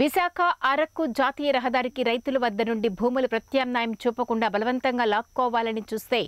విశాఖ అరకు జాతీయ రహదారికి రైతుల వద్ద నుండి భూములు ప్రత్యామ్నాయం చూపకుండా బలవంతంగా లాక్కోవాలని చూస్తే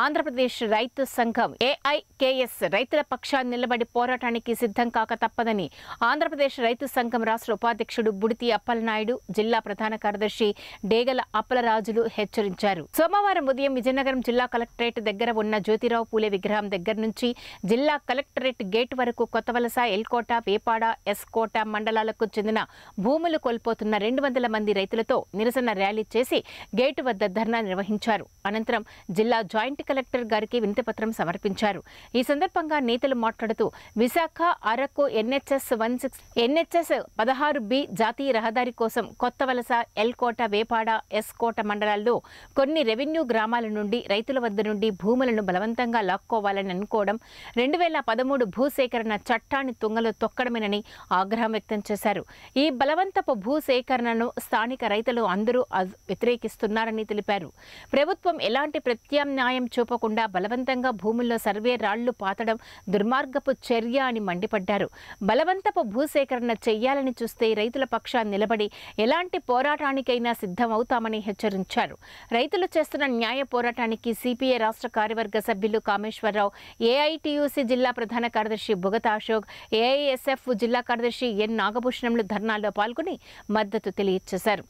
ఆంధ్రప్రదేశ్ రైతు సంఘం ఏఐకేఎస్ రైతుల పక్షాన్ని నిలబడి పోరాటానికి సిద్ధం కాక తప్పదని ఆంధ్రప్రదేశ్ రైతు సంఘం రాష్ట్ర ఉపాధ్యక్షుడు బుడితి అప్పలనాయుడు జిల్లా ప్రధాన కార్యదర్శి డేగల అప్పలరాజులు హెచ్చరించారు సోమవారం ఉదయం విజయనగరం జిల్లా కలెక్టరేట్ దగ్గర ఉన్న జ్యోతిరావు పూలే విగ్రహం దగ్గర నుంచి జిల్లా కలెక్టరేట్ గేట్ వరకు కొత్తవలస ఎల్కోట వేపాడ ఎస్కోట మండలాలకు చెందిన భూ భూములు కోల్పోతున్న రెండు వందల మంది రైతులతో నిరసన ర్యాలీ చేసి గేటు వద్ద ధర్నా నిర్వహించారు అనంతరం జిల్లా జాయింట్ కలెక్టర్ గారికి వినతిపత్రం సమర్పించారు ఈ సందర్భంగా నేతలు మాట్లాడుతూ Visakha Araku NHs one six NHs పదహారు బి జాతీయ రహదారి కోసం కొత్త వలస ఎల్కోట వేపాడ ఎస్కోట మండలాల్లో కొన్ని రెవెన్యూ గ్రామాల నుండి రైతుల వద్ద నుండి భూములను బలవంతంగా లాక్కోవాలని అనుకోవడం రెండు వేల పదమూడు భూసేకరణ చట్టాన్ని తుంగలో తొక్కడమేనని ఆగ్రహం వ్యక్తం చేశారు ఈ బలవంత భూ భూసేకరణను స్థానిక రైతులు అందరూ వ్యతిరేకిస్తున్నారని తెలిపారు ప్రభుత్వం ఎలాంటి ప్రత్యామ్నాయం చూపకుండా బలవంతంగా భూముల్లో సర్వే రాళ్లు పాతడం దుర్మార్గపు చర్య అని మండిపడ్డారు బలవంతపు భూసేకరణ చేయాలని చూస్తే రైతుల పక్షాన్ని నిలబడి ఎలాంటి పోరాటానికైనా సిద్ధమవుతామని హెచ్చరించారు రైతులు చేస్తున్న న్యాయ పోరాటానికి సిపిఐ రాష్ట్ర కార్యవర్గ సభ్యులు కామేశ్వరరావు ఏఐటియూసీ జిల్లా ప్రధాన కార్యదర్శి బుగత అశోక్ ఏఐఎస్ఎఫ్ జిల్లా కార్యదర్శి ఎన్ నాగభూషణంలు ధర్నాలో పాల్గొన్నారు పాల్గొని మద్దతు తెలియజేశారు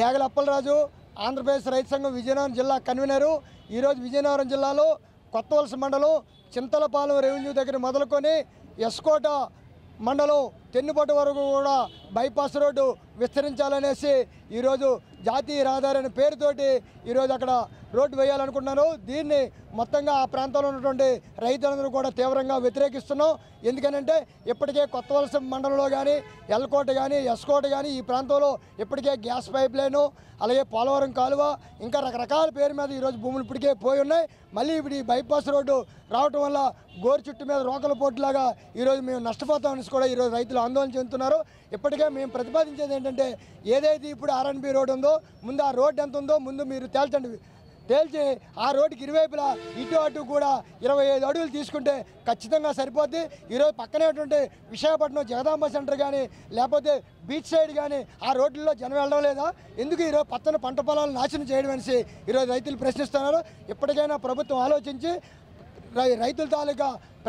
డేగల అప్పలరాజు ఆంధ్రప్రదేశ్ రైతు సంఘం విజయనగరం జిల్లా కన్వీనరు ఈరోజు విజయనగరం జిల్లాలో కొత్తవలస మండలం చింతలపాలెం రెవెన్యూ దగ్గర మొదలుకొని ఎస్కోట మండలం తెన్నుపట్టు వరకు కూడా బైపాస్ రోడ్డు విస్తరించాలనేసి ఈరోజు జాతీయ రహదారి అనే పేరుతోటి ఈరోజు అక్కడ రోడ్డు వేయాలనుకుంటున్నాను దీన్ని మొత్తంగా ఆ ప్రాంతంలో ఉన్నటువంటి రైతులందరూ కూడా తీవ్రంగా వ్యతిరేకిస్తున్నాం ఎందుకనంటే ఇప్పటికే కొత్త వలస మండలంలో కానీ ఎల్కోట కానీ ఎస్కోట కానీ ఈ ప్రాంతంలో ఇప్పటికే గ్యాస్ పైప్ లైను అలాగే పోలవరం కాలువ ఇంకా రకరకాల పేరు మీద ఈరోజు భూములు ఇప్పటికే పోయి ఉన్నాయి మళ్ళీ ఇప్పుడు ఈ బైపాస్ రోడ్డు రావటం వల్ల గోరు చుట్టు మీద రోకల పోటులాగా ఈరోజు మేము నష్టపోతామని కూడా ఈరోజు రైతులు ఆందోళన చెందుతున్నారు ఇప్పటికే అందుకే మేము ప్రతిపాదించేది ఏంటంటే ఏదైతే ఇప్పుడు ఆర్ఎన్బి రోడ్ ఉందో ముందు ఆ రోడ్ ఎంత ఉందో ముందు మీరు తేల్చండి తేల్చి ఆ రోడ్డుకి ఇరువైపులా ఇటు అటు కూడా ఇరవై ఐదు అడుగులు తీసుకుంటే ఖచ్చితంగా సరిపోద్ది ఈరోజు పక్కనేటువంటి విశాఖపట్నం జగదాంబ సెంటర్ కానీ లేకపోతే బీచ్ సైడ్ కానీ ఆ రోడ్లలో జనం వెళ్ళడం లేదా ఎందుకు ఈరోజు పత్తన పంట పొలాలు నాశనం చేయడం అనేసి ఈరోజు రైతులు ప్రశ్నిస్తున్నారు ఇప్పటికైనా ప్రభుత్వం ఆలోచించి రైతుల తాలూకా